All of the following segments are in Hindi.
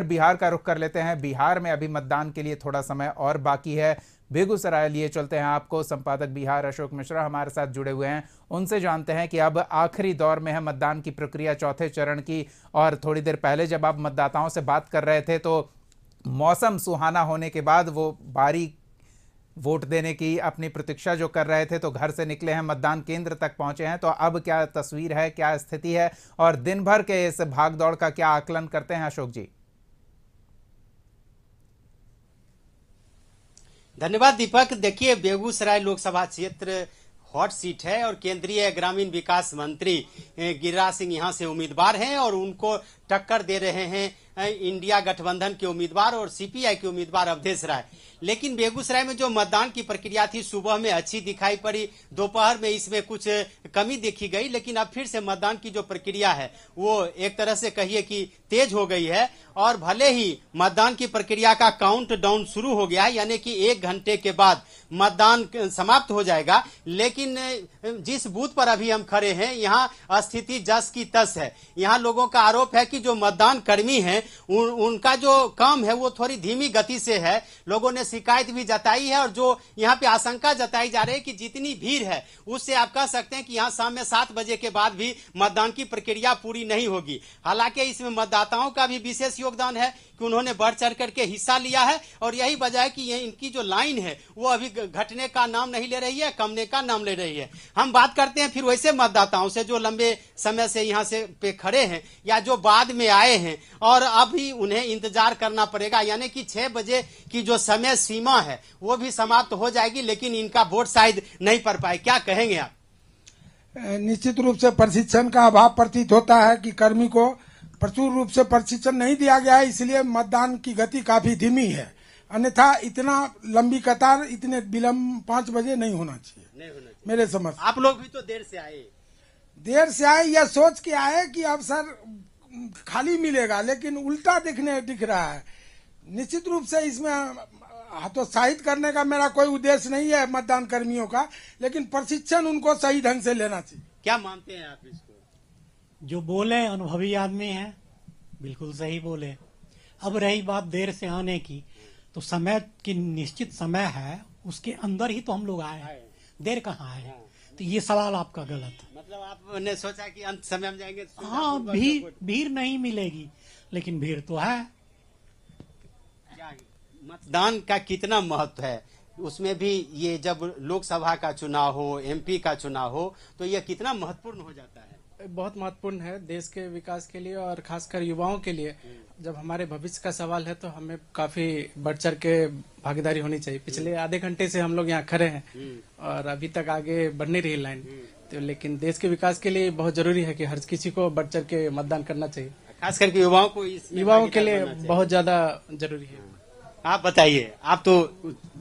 बिहार का रुख कर लेते हैं बिहार में अभी मतदान के लिए थोड़ा समय और बाकी है बेगूसराय लिए चलते हैं आपको संपादक बिहार अशोक मिश्रा हमारे साथ जुड़े हुए हैं उनसे जानते हैं कि अब आखिरी दौर में है मतदान की प्रक्रिया चौथे चरण की और थोड़ी देर पहले जब आप मतदाताओं से बात कर रहे थे तो मौसम सुहाना होने के बाद वो बारी वोट देने की अपनी प्रतीक्षा जो कर रहे थे तो घर से निकले हैं मतदान केंद्र तक पहुंचे हैं तो अब क्या तस्वीर है क्या स्थिति है और दिन भर के इस भागदौड़ का क्या आकलन करते हैं अशोक जी धन्यवाद दीपक देखिए बेगूसराय लोकसभा क्षेत्र हॉट सीट है और केंद्रीय ग्रामीण विकास मंत्री गिरिराज सिंह यहाँ से उम्मीदवार हैं और उनको टक्कर दे रहे हैं इंडिया गठबंधन के उम्मीदवार और सीपीआई के उम्मीदवार अवधेश राय लेकिन बेगूसराय में जो मतदान की प्रक्रिया थी सुबह में अच्छी दिखाई पड़ी दोपहर में इसमें कुछ कमी देखी गई लेकिन अब फिर से मतदान की जो प्रक्रिया है वो एक तरह से कहिए कि तेज हो गई है और भले ही मतदान की प्रक्रिया का काउंट डाउन शुरू हो गया है यानी कि एक घंटे के बाद मतदान समाप्त हो जाएगा लेकिन जिस बूथ पर अभी हम खड़े हैं यहाँ स्थिति जस की तस है यहाँ लोगों का आरोप है कि जो मतदान कर्मी है उन, उनका जो काम है वो थोड़ी धीमी गति से है लोगों ने शिकायत भी जताई है और जो यहाँ पे आशंका जताई जा रही है कि जितनी भीड़ है उससे आप कह सकते हैं कि यहाँ शाम में सात बजे के बाद भी मतदान की प्रक्रिया पूरी नहीं होगी हालांकि इसमें मतदाताओं का भी विशेष योगदान है कि उन्होंने बढ़ चढ़ करके हिस्सा लिया है और यही वजह है कि ये इनकी जो लाइन है वो अभी घटने का नाम नहीं ले रही है कमने का नाम ले रही है हम बात करते हैं फिर वैसे मतदाताओं से जो लंबे समय से यहाँ से पे खड़े हैं या जो बाद में आए हैं और अभी उन्हें इंतजार करना पड़ेगा यानी कि छह बजे की जो समय सीमा है वो भी समाप्त हो जाएगी लेकिन इनका वोट शायद नहीं पड़ पाए क्या कहेंगे आप निश्चित रूप से प्रशिक्षण का अभाव प्रतीत होता है कि कर्मी को प्रचुर रूप से प्रशिक्षण नहीं दिया गया है इसलिए मतदान की गति काफी धीमी है अन्यथा इतना लंबी कतार इतने विलम्ब पांच बजे नहीं होना चाहिए मेरे समझ आप लोग भी तो देर से आए देर से आए या सोच के आए कि अब सर खाली मिलेगा लेकिन उल्टा दिखने दिख रहा है निश्चित रूप से इसमें हतोत्साहित करने का मेरा कोई उद्देश्य नहीं है मतदान कर्मियों का लेकिन प्रशिक्षण उनको सही ढंग से लेना चाहिए क्या मानते हैं आप इसको जो बोले अनुभवी आदमी है बिल्कुल सही बोले अब रही बात देर से आने की तो समय की निश्चित समय है उसके अंदर ही तो हम लोग आए देर कहाँ आए हाँ। तो ये सवाल आपका गलत है मतलब आपने सोचा कि अंत समय हम जाएंगे हाँ भीड़ भीड़ नहीं मिलेगी लेकिन भीड़ तो है मतदान का कितना महत्व है उसमें भी ये जब लोकसभा का चुनाव हो एमपी का चुनाव हो तो यह कितना महत्वपूर्ण हो जाता है बहुत महत्वपूर्ण है देश के विकास के लिए और खासकर युवाओं के लिए हम्म। जब हमारे भविष्य का सवाल है तो हमें काफी बढ़ चढ़ के भागीदारी होनी चाहिए पिछले हम्म। आधे घंटे से हम लोग यहाँ खड़े हैं हम्म। और अभी तक आगे बढ़ने रही लाइन हम्म। तो लेकिन देश के विकास के लिए बहुत जरूरी है कि हर किसी को बढ़ चढ़ के मतदान करना चाहिए खास करके युवाओं को युवाओं के लिए बहुत ज्यादा जरूरी है आप बताइए आप तो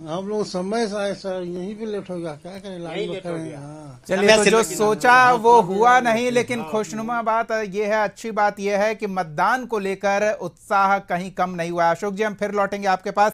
हम लोग समय से आए सर यहीं पे लेट हो गया क्या करें हाँ। चलिए तो जो सोचा हाँ, वो हाँ, हुआ हाँ, नहीं लेकिन खुशनुमा बात ये है अच्छी बात यह है कि मतदान को लेकर उत्साह कहीं कम नहीं हुआ अशोक जी हम फिर लौटेंगे आपके पास